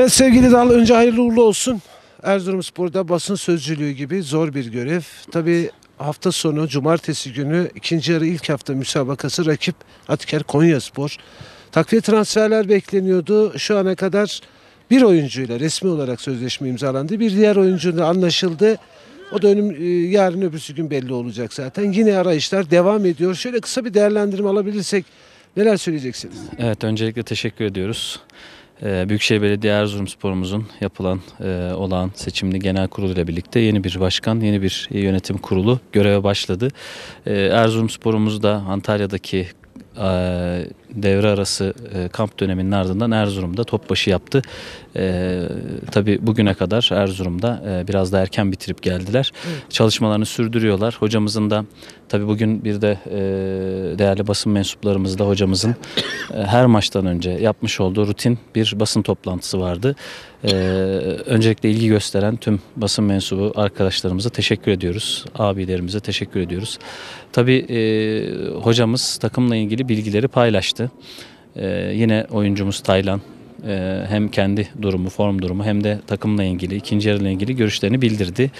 Evet sevgili Dal önce hayırlı uğurlu olsun. Erzurumspor'da basın sözcülüğü gibi zor bir görev. Tabi hafta sonu cumartesi günü ikinci yarı ilk hafta müsabakası rakip Atiker Konyaspor. Takviye transferler bekleniyordu. Şu ana kadar bir oyuncuyla resmi olarak sözleşme imzalandı. Bir diğer oyuncuyla anlaşıldı. O da önüm, e, yarın öbürsü gün belli olacak zaten. Yine arayışlar devam ediyor. Şöyle kısa bir değerlendirme alabilirsek neler söyleyeceksiniz? Evet öncelikle teşekkür ediyoruz. Ee, Büyükşehir Belediye Erzurum Sporumuzun yapılan e, olan seçimli genel kurulu ile birlikte yeni bir başkan, yeni bir yönetim kurulu göreve başladı. E, Sporumuz da Antalya'daki ee, devre arası e, kamp döneminin ardından Erzurum'da topbaşı yaptı. Ee, tabi bugüne kadar Erzurum'da e, biraz da erken bitirip geldiler. Evet. Çalışmalarını sürdürüyorlar. Hocamızın da tabi bugün bir de e, değerli basın mensuplarımız da hocamızın her maçtan önce yapmış olduğu rutin bir basın toplantısı vardı. Ee, öncelikle ilgi gösteren tüm basın mensubu arkadaşlarımıza teşekkür ediyoruz. Abilerimize teşekkür ediyoruz. Tabi hocamız takımla ilgili bilgileri paylaştı. Ee, yine oyuncumuz Taylan ee, hem kendi durumu, form durumu hem de takımla ilgili, ikinci yarıyla ilgili görüşlerini bildirdi.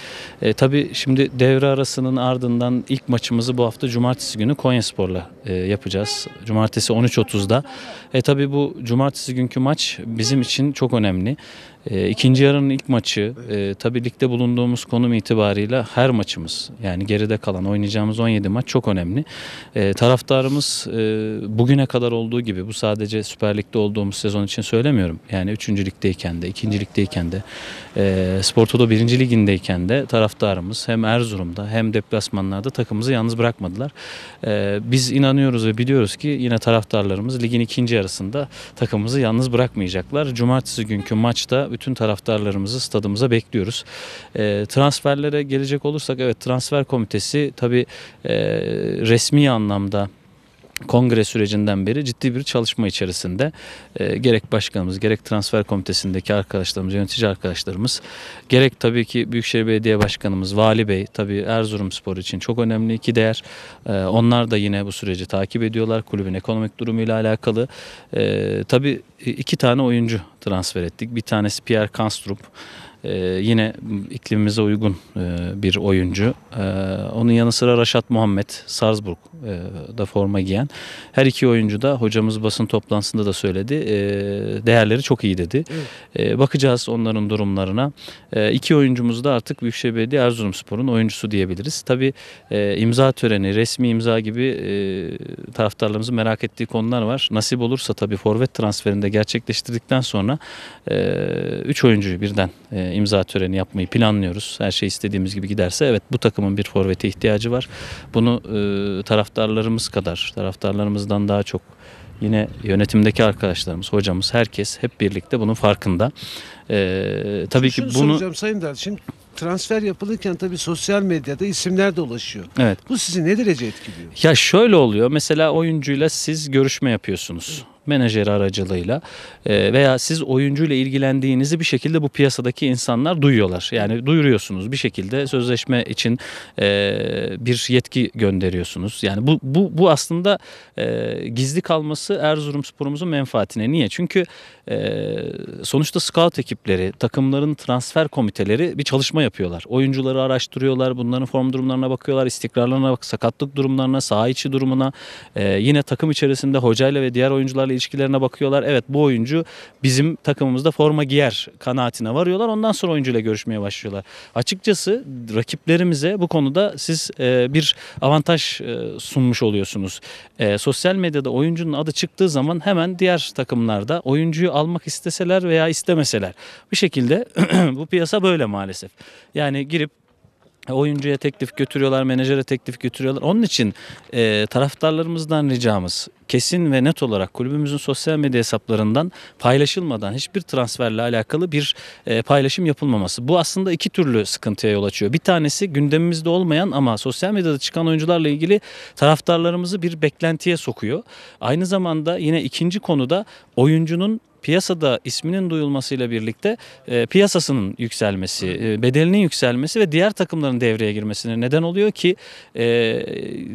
E, tabii şimdi devre arasının ardından ilk maçımızı bu hafta cumartesi günü Konyaspor'la e, yapacağız. Cumartesi 13.30'da. E, tabii bu cumartesi günkü maç bizim için çok önemli. E, ikinci yarının ilk maçı e, tabii ligde bulunduğumuz konum itibarıyla her maçımız yani geride kalan oynayacağımız 17 maç çok önemli. E, taraftarımız e, bugüne kadar olduğu gibi bu sadece Süper Lig'de olduğumuz sezon için söylemiyorum söylemiyorum. Yani üçüncülükteyken de, ikincilikteyken de, e, Sportodo birinci ligindeyken de taraftarımız hem Erzurum'da hem deplasmanlarda takımımızı yalnız bırakmadılar. E, biz inanıyoruz ve biliyoruz ki yine taraftarlarımız ligin ikinci yarısında takımımızı yalnız bırakmayacaklar. Cumartesi günkü maçta bütün taraftarlarımızı stadımıza bekliyoruz. E, transferlere gelecek olursak evet transfer komitesi tabii e, resmi anlamda kongre sürecinden beri ciddi bir çalışma içerisinde e, gerek başkanımız gerek transfer komitesindeki arkadaşlarımız yönetici arkadaşlarımız gerek tabii ki Büyükşehir Belediye Başkanımız Vali Bey tabii Erzurumspor için çok önemli iki değer. E, onlar da yine bu süreci takip ediyorlar kulübün ekonomik durumuyla alakalı. E, tabii iki tane oyuncu transfer ettik. Bir tanesi Pierre Kanstrup ee, yine iklimimize uygun e, bir oyuncu. Ee, onun yanı sıra Raşat Muhammed, Salzburg'da e, forma giyen. Her iki oyuncu da hocamız basın toplantısında da söyledi. E, değerleri çok iyi dedi. E, bakacağız onların durumlarına. E, iki oyuncumuz da artık Büyükşehir Belediye Erzurumspor'un oyuncusu diyebiliriz. Tabii e, imza töreni, resmi imza gibi e, taraftarlarımızın merak ettiği konular var. Nasip olursa tabii forvet transferinde gerçekleştirdikten sonra e, üç oyuncuyu birden e, imza töreni yapmayı planlıyoruz. Her şey istediğimiz gibi giderse evet bu takımın bir forvete ihtiyacı var. Bunu e, taraftarlarımız kadar, taraftarlarımızdan daha çok yine yönetimdeki arkadaşlarımız, hocamız, herkes hep birlikte bunun farkında. Ee, tabii Şunu ki bunu soracağım Sayın Dal. Şimdi transfer yapılırken tabii sosyal medyada isimler dolaşıyor. Evet. Bu sizi ne derece etkiliyor? Ya şöyle oluyor. Mesela oyuncuyla siz görüşme yapıyorsunuz. Menajer aracılığıyla e, veya siz oyuncuyla ilgilendiğinizi bir şekilde bu piyasadaki insanlar duyuyorlar. Yani duyuruyorsunuz bir şekilde sözleşme için e, bir yetki gönderiyorsunuz. Yani bu bu bu aslında e, gizli kalması Erzurumspor'umuzun menfaatine. Niye? Çünkü sonuçta scout ekipleri, takımların transfer komiteleri bir çalışma yapıyorlar. Oyuncuları araştırıyorlar, bunların form durumlarına bakıyorlar, istikrarlarına, sakatlık durumlarına, saha içi durumuna, yine takım içerisinde hocayla ve diğer oyuncularla ilişkilerine bakıyorlar. Evet bu oyuncu bizim takımımızda forma giyer kanaatine varıyorlar. Ondan sonra oyuncuyla görüşmeye başlıyorlar. Açıkçası rakiplerimize bu konuda siz e, bir avantaj e, sunmuş oluyorsunuz. E, sosyal medyada oyuncunun adı çıktığı zaman hemen diğer takımlarda oyuncuyu almak isteseler veya istemeseler bir şekilde bu piyasa böyle maalesef. Yani girip e, oyuncuya teklif götürüyorlar, menajere teklif götürüyorlar. Onun için e, taraftarlarımızdan ricamız kesin ve net olarak kulübümüzün sosyal medya hesaplarından paylaşılmadan hiçbir transferle alakalı bir e, paylaşım yapılmaması. Bu aslında iki türlü sıkıntıya yol açıyor. Bir tanesi gündemimizde olmayan ama sosyal medyada çıkan oyuncularla ilgili taraftarlarımızı bir beklentiye sokuyor. Aynı zamanda yine ikinci konuda oyuncunun piyasada isminin duyulmasıyla birlikte e, piyasasının yükselmesi, e, bedelinin yükselmesi ve diğer takımların devreye girmesine neden oluyor ki e,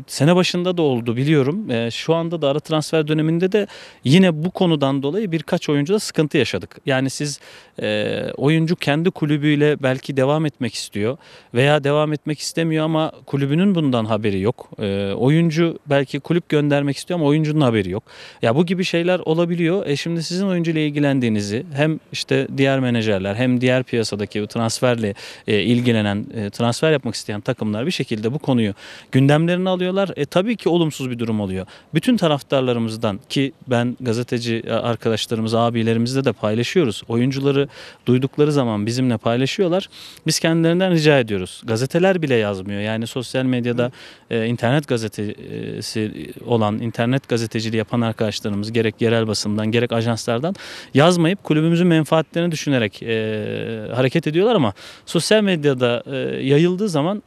sene başında da oldu biliyorum. E, şu anda da ara transfer döneminde de yine bu konudan dolayı birkaç oyuncuda sıkıntı yaşadık. Yani siz e, oyuncu kendi kulübüyle belki devam etmek istiyor veya devam etmek istemiyor ama kulübünün bundan haberi yok. E, oyuncu belki kulüp göndermek istiyor ama oyuncunun haberi yok. Ya bu gibi şeyler olabiliyor. E şimdi sizin oyuncu ile ilgilendiğinizi hem işte diğer menajerler hem diğer piyasadaki bu transferle e, ilgilenen e, transfer yapmak isteyen takımlar bir şekilde bu konuyu gündemlerine alıyorlar. E, tabii ki olumsuz bir durum oluyor. Bütün taraftarlarımızdan ki ben gazeteci e, arkadaşlarımız abilerimizle de paylaşıyoruz. Oyuncuları duydukları zaman bizimle paylaşıyorlar. Biz kendilerinden rica ediyoruz. Gazeteler bile yazmıyor. Yani sosyal medyada e, internet gazetesi olan internet gazeteciliği yapan arkadaşlarımız gerek yerel basından gerek ajanslardan yazmayıp kulübümüzün menfaatlerini düşünerek e, hareket ediyorlar ama sosyal medyada e, yayıldığı zaman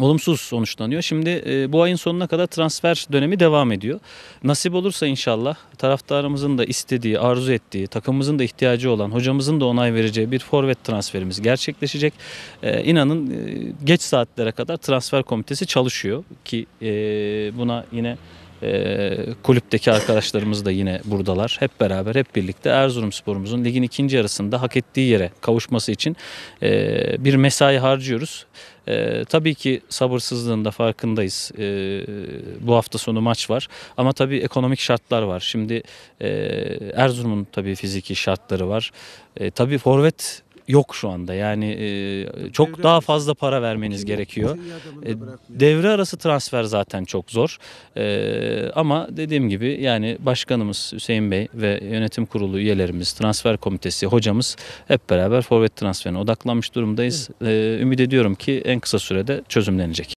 olumsuz sonuçlanıyor. Şimdi e, bu ayın sonuna kadar transfer dönemi devam ediyor. Nasip olursa inşallah taraftarımızın da istediği, arzu ettiği, takımımızın da ihtiyacı olan, hocamızın da onay vereceği bir forvet transferimiz gerçekleşecek. E, inanın e, geç saatlere kadar transfer komitesi çalışıyor ki e, buna yine e, kulüpteki arkadaşlarımız da yine buradalar. Hep beraber, hep birlikte Erzurumspor'umuzun ligin ikinci yarısında hak ettiği yere kavuşması için e, bir mesai harcıyoruz. E, tabii ki sabırsızlığında farkındayız. E, bu hafta sonu maç var ama tabii ekonomik şartlar var. Şimdi e, Erzurum'un tabii fiziki şartları var. E, tabii forvet yok şu anda. Yani e, çok daha fazla para vermeniz şey gerekiyor. Şey e, devre arası transfer zaten çok zor. E, ama dediğim gibi yani başkanımız Hüseyin Bey ve yönetim kurulu üyelerimiz, transfer komitesi, hocamız hep beraber forvet transferine odaklanmış durumdayız. Evet. ümit ediyorum ki en kısa sürede çözümlenecek.